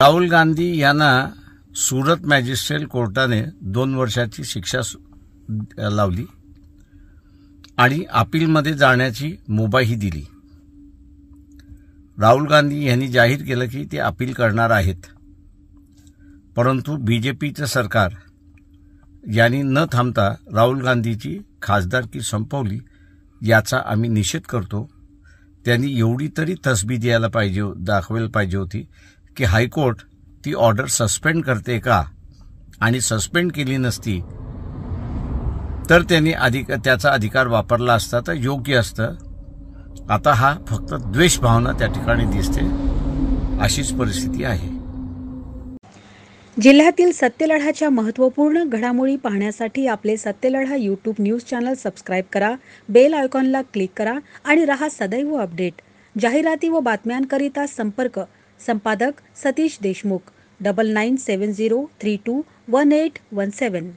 राहुल गांधी यांना सुरत मॅजिस्ट्रेट कोर्टाने दोन वर्षाची शिक्षा लावली आणि अपीलमध्ये जाण्याची मुभाही दिली राहुल गांधी यांनी जाहीर केलं की ते अपील करणार आहेत परंतु बी जे पीचं सरकार यांनी न थांबता राहुल गांधीची खासदारकी संपवली याचा आम्ही निषेध करतो त्यांनी एवढी तरी तसबी द्यायला पाहिजे दाखवायला पाहिजे होती की हायकोर्ट ती ऑर्डर सस्पेंड करते का आणि सस्पेंड केली नसती तर त्यांनी अधिक त्याचा अधिकार वापरला असता तर योग्य असतं आता हा फक्त द्वेष भावना त्या ठिकाणी दिसते अशीच परिस्थिती आहे जिल्ह्यातील सत्यलढाच्या महत्त्वपूर्ण घडामोडी पाहण्यासाठी आपले Satyaladha YouTube news channel subscribe करा बेल आयकॉनला क्लिक करा आणि रहा सदैव अपडेट जाहिराती व बातम्यांकरिता संपर्क संपादक Satish Deshmukh double nine seven zero three two one eight one सेवन